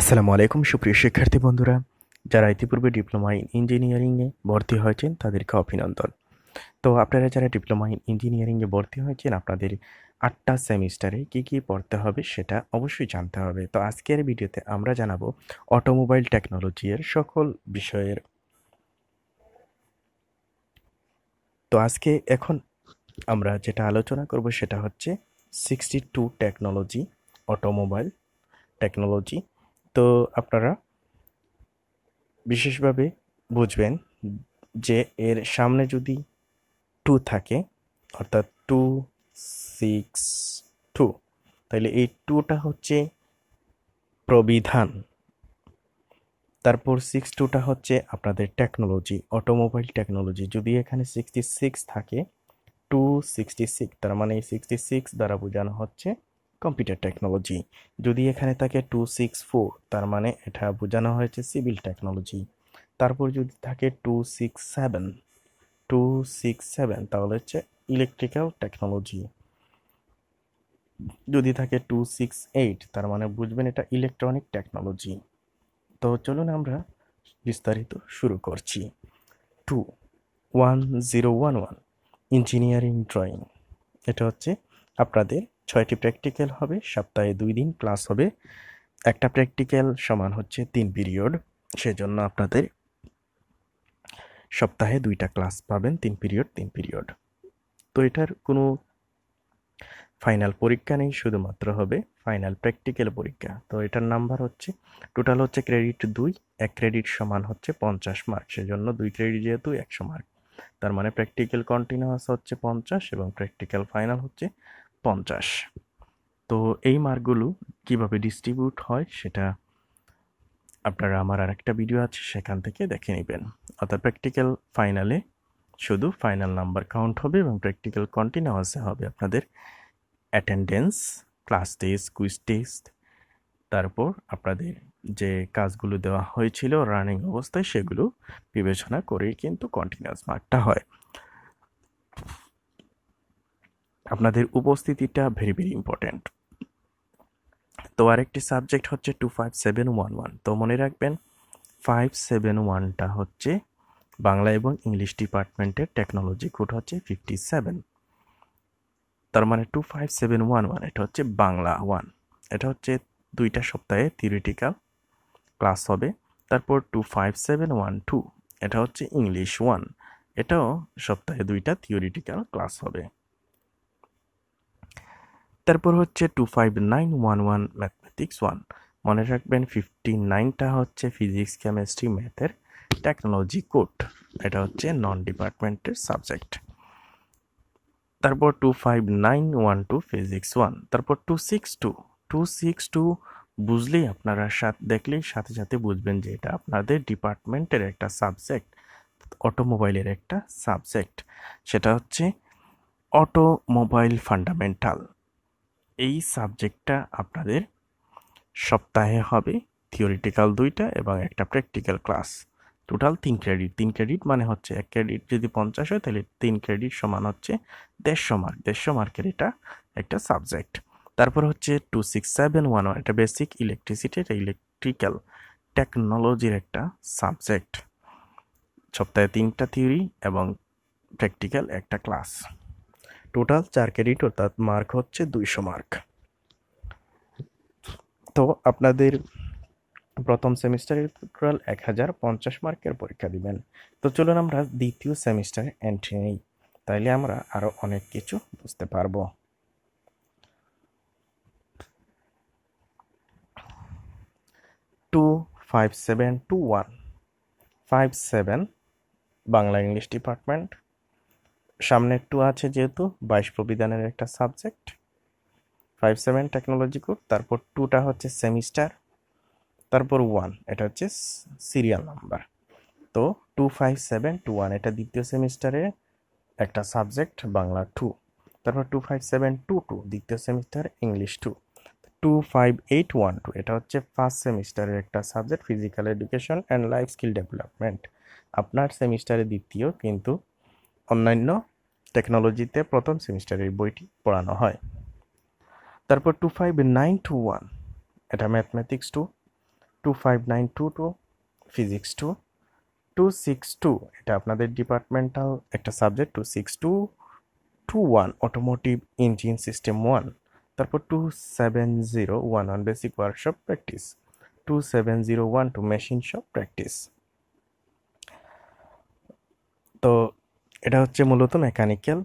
আসসালামু আলাইকুম সুপ্রিয় শিক্ষার্থী বন্ধুরা যারা ইতিপূর্বে ডিপ্লোমা ইন ইঞ্জিনিয়ারিংয়ে ভর্তি হয়েছেন তাদেরকে অভিনন্দন তো আপনারা যারা ডিপ্লোমা ইন ইঞ্জিনিয়ারিংয়ে ভর্তি হয়েছেন আপনাদের আটটা সেমিস্টারে কি কি পড়তে হবে সেটা অবশ্যই জানতে হবে তো আজকের ভিডিওতে আমরা জানাবো অটোমোবাইল টেকনোলজির সকল বিষয়ের তো আজকে এখন আমরা যেটা আলোচনা করব সেটা হচ্ছে sixty two technology automobile technology তো আপনারা বিশেষভাবে বুঝবেন যে এর সামনে যদি টু থাকে অর্থাৎ টু সিক্স টু তাহলে এই টুটা হচ্ছে প্রবিধান তারপর সিক্স টুটা হচ্ছে আপনাদের টেকনোলজি অটোমোবাইল টেকনোলজি যদি এখানে সিক্সটি সিক্স থাকে টু সিক্সটি সিক্স তার মানে এই সিক্সটি সিক্স দ্বারা বোঝানো হচ্ছে কম্পিউটার টেকনোলজি যদি এখানে থাকে টু সিক্স ফোর তার মানে এটা বোঝানো হয়েছে সিভিল টেকনোলজি তারপর যদি থাকে two six seven two six seven তাহলে হচ্ছে ইলেকট্রিক্যাল টেকনোলজি যদি থাকে টু সিক্স এইট তার মানে বুঝবেন এটা ইলেকট্রনিক টেকনোলজি তো চলুন আমরা বিস্তারিত শুরু করছি two one zero one one engineering drawing এটা হচ্ছে আপনাদের ছয়টি প্র্যাকটিক্যাল হবে সপ্তাহে দুই দিন ক্লাস হবে একটা প্র্যাকটিক্যাল সমান হচ্ছে তিন পিরিয়ড সেজন্য আপনাদের সপ্তাহে দুইটা ক্লাস পাবেন তিন পিরিয়ড তিন পিরিয়ড তো এটার কোনো ফাইনাল পরীক্ষা নেই শুধুমাত্র হবে ফাইনাল প্র্যাকটিক্যাল পরীক্ষা তো এটার নাম্বার হচ্ছে টোটাল হচ্ছে ক্রেডিট দুই এক ক্রেডিট সমান হচ্ছে পঞ্চাশ মার্ক সেজন্য দুই ক্রেডিট যেহেতু একশো মার্ক তার মানে প্র্যাকটিক্যাল কন্টিনিউয়াস হচ্ছে পঞ্চাশ এবং প্র্যাকটিক্যাল ফাইনাল হচ্ছে পঞ্চাশ তো এই মার্কগুলো কিভাবে ডিস্ট্রিবিউট হয় সেটা আপনারা আমার আরেকটা ভিডিও আছে সেখান থেকে দেখে নেবেন অর্থাৎ প্র্যাকটিক্যাল ফাইনালে শুধু ফাইনাল নাম্বার কাউন্ট হবে এবং প্র্যাকটিক্যাল কন্টিনিউয়াসে হবে আপনাদের attendance class test quiz test তারপর আপনাদের যে কাজগুলো দেওয়া হয়েছিল রানিং অবস্থায় সেগুলো বিবেচনা করেই কিন্তু কন্টিনিউয়াস মার্কটা হয় আপনাদের উপস্থিতিটা ভেরি ভেরি ইম্পর্ট্যান্ট তো আরেকটি সাবজেক্ট হচ্ছে two five seven one one তো মনে রাখবেন ফাইভ সেভেন ওয়ানটা হচ্ছে বাংলা এবং ইংলিশ ডিপার্টমেন্টের টেকনোলজি কোড হচ্ছে ফিফটি সেভেন তার মানে two five seven one one এটা হচ্ছে বাংলা ওয়ান এটা হচ্ছে দুইটা সপ্তাহে থিওরিটিক্যাল ক্লাস হবে তারপর two five seven one two এটা হচ্ছে ইংলিশ ওয়ান এটাও সপ্তাহে দুইটা থিওরিটিক্যাল ক্লাস হবে তারপর হচ্ছে two five nine one one mathematics one মনে রাখবেন ফিফটি নাইনটা হচ্ছে ফিজিক্স কেমিস্ট্রি ম্যাথের টেকনোলজি কোড এটা হচ্ছে নন ডিপার্টমেন্টের সাবজেক্ট তারপর two five nine one two physics one তারপর two six two two six two বুঝলেই আপনারা সাথে দেখলেই সাথে সাথে বুঝবেন যে এটা আপনাদের ডিপার্টমেন্টের একটা সাবজেক্ট অটোমোবাইলের একটা সাবজেক্ট সেটা হচ্ছে অটোমোবাইল ফান্ডামেন্টাল এই সাবজেক্টটা আপনাদের সপ্তাহে হবে থিওরিটিক্যাল দুইটা এবং একটা প্র্যাকটিক্যাল ক্লাস টোটাল তিন ক্রেডিট তিন ক্রেডিট মানে হচ্ছে এক ক্রেডিট যদি পঞ্চাশ হয় তাহলে তিন ক্রেডিট সমান হচ্ছে দেড়শো মার্ক দেড়শো মার্কের এটা একটা সাবজেক্ট তারপর হচ্ছে two six seven one one এটা বেসিক ইলেকট্রিসিটি এটা ইলেকট্রিক্যাল টেকনোলজির একটা সাবজেক্ট সপ্তাহে তিনটা থিওরি এবং প্র্যাকটিক্যাল একটা ক্লাস টোটাল চার ক্রেডিট অর্থাৎ মার্ক হচ্ছে দুইশো মার্ক তো আপনাদের প্রথম সেমিস্টারের টোটাল এক হাজার পঞ্চাশ মার্কের পরীক্ষা দিবেন তো চলুন আমরা দ্বিতীয় সেমিস্টারে এন্ট্রি নিই তাইলে আমরা আরও অনেক কিছু বুঝতে পারবো two five seven two one five seven Bangla English department সামনে একটু আছে যেহেতু বাইশ প্রবিধানের একটা subject five seven technology code তারপর টুটা হচ্ছে সেমিস্টার তারপর ওয়ান এটা হচ্ছে সিরিয়াল নাম্বার তো two five seven two one এটা দ্বিতীয় সেমিস্টারে একটা সাবজেক্ট বাংলা টু তারপর two five seven two two দ্বিতীয় semester English two two five eight one two এটা হচ্ছে ফার্স্ট সেমিস্টারের একটা subject physical education and life skill development আপনার সেমিস্টারে দ্বিতীয় কিন্তু অন্যান্য টেকনোলজিতে প্রথম সেমিস্টারের বইটি পড়ানো হয় তারপর two five nine two one এটা mathematics two two five nine two two physics two two six two এটা আপনাদের ডিপার্টমেন্টাল একটা subject two six two two one automotive engine system one তারপর two seven zero one one basic workshop practice two seven zero one two machine shop practice তো এটা হচ্ছে মূলত mechanical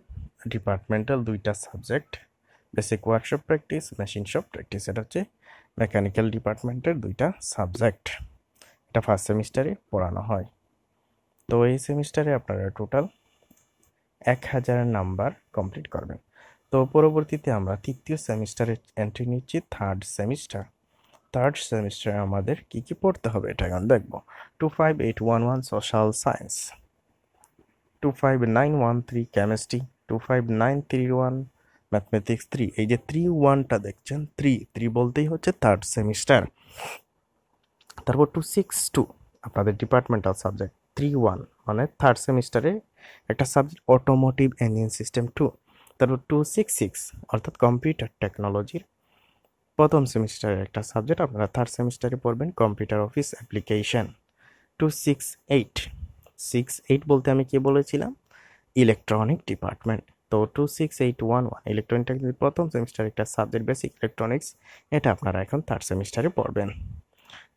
departmental দুইটা subject basic workshop practice machine shop practice এটা হচ্ছে mechanical ডিপার্টমেন্টের দুইটা সাবজেক্ট এটা ফার্স্ট সেমিস্টারে পড়ানো হয় তো এই সেমিস্টারে আপনারা টোটাল এক হাজার নাম্বার কমপ্লিট করবেন তো পরবর্তীতে আমরা তৃতীয় সেমিস্টারে এন্ট্রি নিচ্ছি থার্ড সেমিস্টার থার্ড সেমিস্টারে আমাদের কী কী পড়তে হবে এটা এখন দেখব two five eight one one social science two five nine one three chemistry two five nine three one mathematics three এই যে থ্রি ওয়ানটা দেখছেন থ্রি থ্রি বলতেই হচ্ছে থার্ড সেমিস্টার তারপর টু সিক্স টু আপনাদের ডিপার্টমেন্টাল সাবজেক্ট থ্রি ওয়ান মানে থার্ড সেমিস্টারে একটা সাবজেক্ট অটোমোটিভ ইঞ্জিন সিস্টেম টু তারপর টু সিক্স সিক্স অর্থাৎ কম্পিউটার টেকনোলজির প্রথম সেমিস্টারের একটা সাবজেক্ট আপনারা থার্ড সেমিস্টারে পড়বেন computer office application two six eight six eight বলতে আমি কি বলেছিলাম ইলেকট্রনিক ডিপার্টমেন্ট তো two six eight one one ইলেকট্রনিকটা কিন্তু প্রথম সেমিস্টার একটা সাবজেক্ট বেসিক ইলেকট্রনিক্স এটা আপনারা এখন থার্ড সেমিস্টারে পড়বেন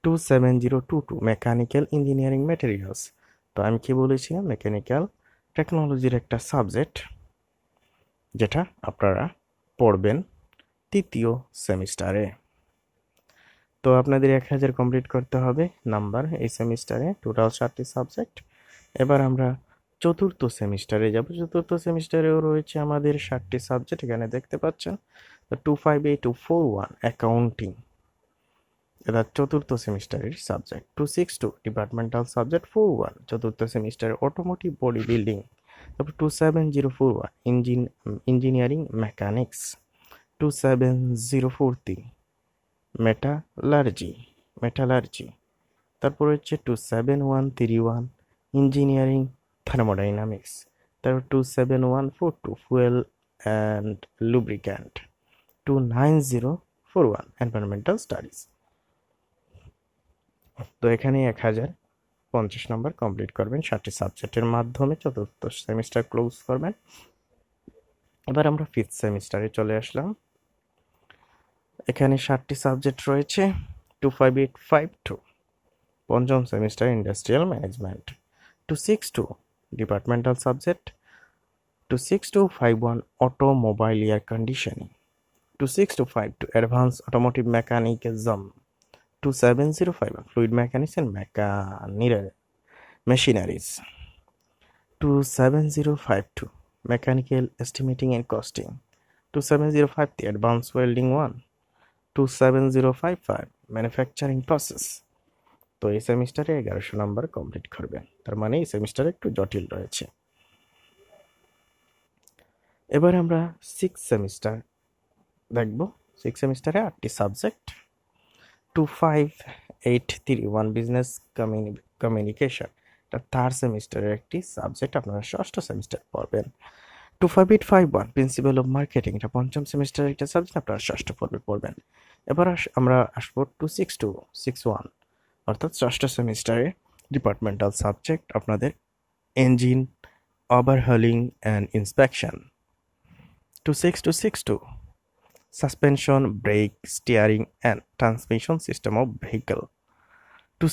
two seven zero two two mechanical engineering materials তো আমি কি বলেছিলাম মেকানিক্যাল টেকনোলজির একটা সাবজেক্ট যেটা আপনারা পড়বেন তৃতীয় সেমিস্টারে তো আপনাদের এক হাজার কমপ্লিট করতে হবে নাম্বার এই সেমিস্টারে টোটাল চারটি সাবজেক্ট এবার আমরা চতুর্থ সেমিস্টারে যাব চতুর্থ সেমিস্টারেও রয়েছে আমাদের ষাটটি সাবজেক্ট এখানে দেখতে পাচ্ছেন two five eight two four one accounting এটা চতুর্থ সেমিস্টারের subject two six two departmental subject four one চতুর্থ সেমিস্টারে অটোমোটিভ বডি বিল্ডিং তারপর two seven zero four one engine engineering mechanics two seven zero four three metallurgy metallurgy তারপর হচ্ছে two seven one three one engineering thermodynamics তারপর two seven one four two fuel and lubricant two nine zero four one environmental studies তো এখানে এক হাজার পঞ্চাশ নম্বর complete করবেন ষাটটি সাবজেক্টের মাধ্যমে চতুর্থ সেমিস্টার ক্লোজ করবেন এবার আমরা ফিফথ সেমিস্টারে চলে আসলাম এখানে ষাটটি সাবজেক্ট রয়েছে two five eight five two পঞ্চম semester industrial management to six two departmental subject to six two five one automobile air conditioning to six two five two advanced automotive mechanism to seven zero five fluid mechanics and mechanical machineries to seven zero five two mechanical estimating and costing to seven zero five the advanced welding one to seven zero five five manufacturing process তো এই সেমিস্টারে এগারোশো number complete করবেন তার মানে এই semester একটু জটিল রয়েছে এবার আমরা সিক্স সেমিস্টার দেখব সিক্স সেমিস্টারে আটটি subject two five eight three one business communication এটা থার্ড সেমিস্টারের একটি সাবজেক্ট আপনারা ষষ্ঠ সেমিস্টার পড়বেন two five eight five one principal of marketing এটা পঞ্চম সেমিস্টারের একটা সাবজেক্ট আপনারা ষষ্ঠ পর্বে পড়বেন এবার আমরা আসবো two six two six one অর্থাৎ ষষ্ঠ সেমিস্টারে ডিপার্টমেন্টাল সাবজেক্ট আপনাদের engine overhauling and inspection two six two six two suspension brake steering and transmission system of vehicle two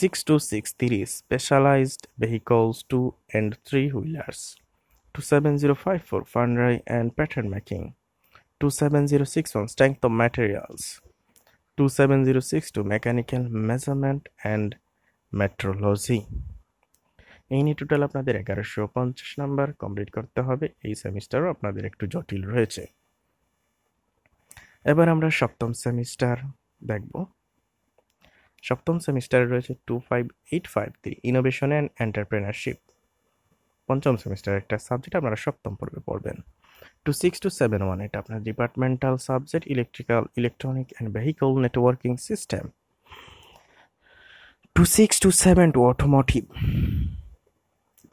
six two six three specialized vehicles two and three wheelers two seven zero five four foundry and pattern making two seven zero six one strength of materials 2706 to mechanical measurement and metrology এই নিয়ে total আপনাদের এগারোশো পঞ্চাশ number complete করতে হবে এই সেমিস্টারও আপনাদের একটু জটিল রয়েছে এবার আমরা সপ্তম সেমিস্টার দেখব সপ্তম সেমিস্টারে রয়েছে two five eight five three innovation and entrepreneurship পঞ্চম সেমিস্টার একটা সাবজেক্ট আপনারা সপ্তম পর্বে পড়বেন To six two seven one এটা আপনার departmental subject electrical electronic and vehicle networking system two six two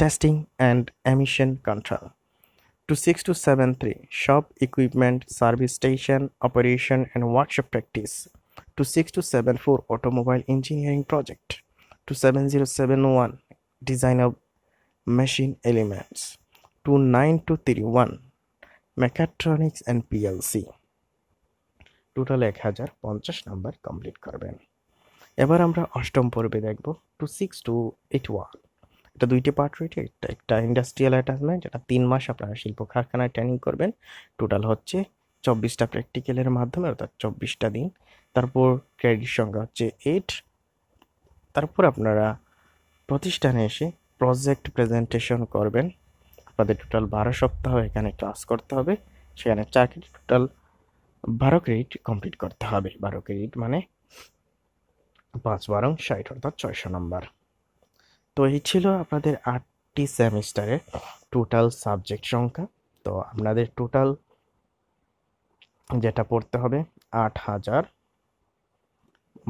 testing and emission control. 26273 Shop equipment, service station, operation and workshop practice. 26274 Automobile engineering project. 27071 Design of machine elements. 29231 mechatronics and PLC total এক হাজার পঞ্চাশ number complete করবেন এবার আমরা অষ্টম পর্বে দেখব two six two eight one এটা দুইটি পার্ট রয়েছে এটা একটা ইন্ডাস্ট্রিয়াল অ্যাটাচমেন্ট যেটা তিন মাস আপনারা শিল্প কারখানায় ট্রেনিং করবেন টোটাল হচ্ছে চব্বিশটা প্র্যাকটিক্যালের মাধ্যমে অর্থাৎ চব্বিশটা দিন তারপর ক্রেডিট সংখ্যা হচ্ছে এইট তারপর আপনারা প্রতিষ্ঠানে এসে প্রজেক্ট প্রেজেন্টেশন করবেন আপনাদের টোটাল বারো সপ্তাহ এখানে ক্লাস করতে হবে সেখানে চার ক্রেডিট টোটাল বারো ক্রেডিট কমপ্লিট করতে হবে বারো ক্রেডিট মানে পাঁচ বারো ষাট অর্থাৎ ছয়শো নম্বর তো এই ছিল আপনাদের আটটি সেমিস্টারের টোটাল সাবজেক্ট সংখ্যা তো আপনাদের টোটাল যেটা পড়তে হবে আট হাজার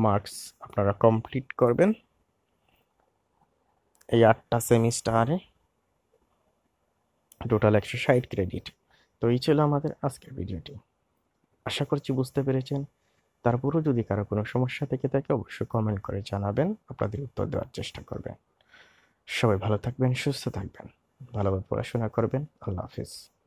মার্কস আপনারা কমপ্লিট করবেন এই আটটা সেমিস্টারে টোটাল একশো ষাট ক্রেডিট তো এই ছিল আমাদের আজকের ভিডিওটি আশা করছি বুঝতে পেরেছেন তারপরও যদি কারো কোনো সমস্যা থেকে থাকে অবশ্যই কমেন্ট করে জানাবেন আপনাদের উত্তর দেওয়ার চেষ্টা করবেন সবাই ভালো থাকবেন সুস্থ থাকবেন ভালোভাবে পড়াশোনা করবেন আল্লাহ হাফিজ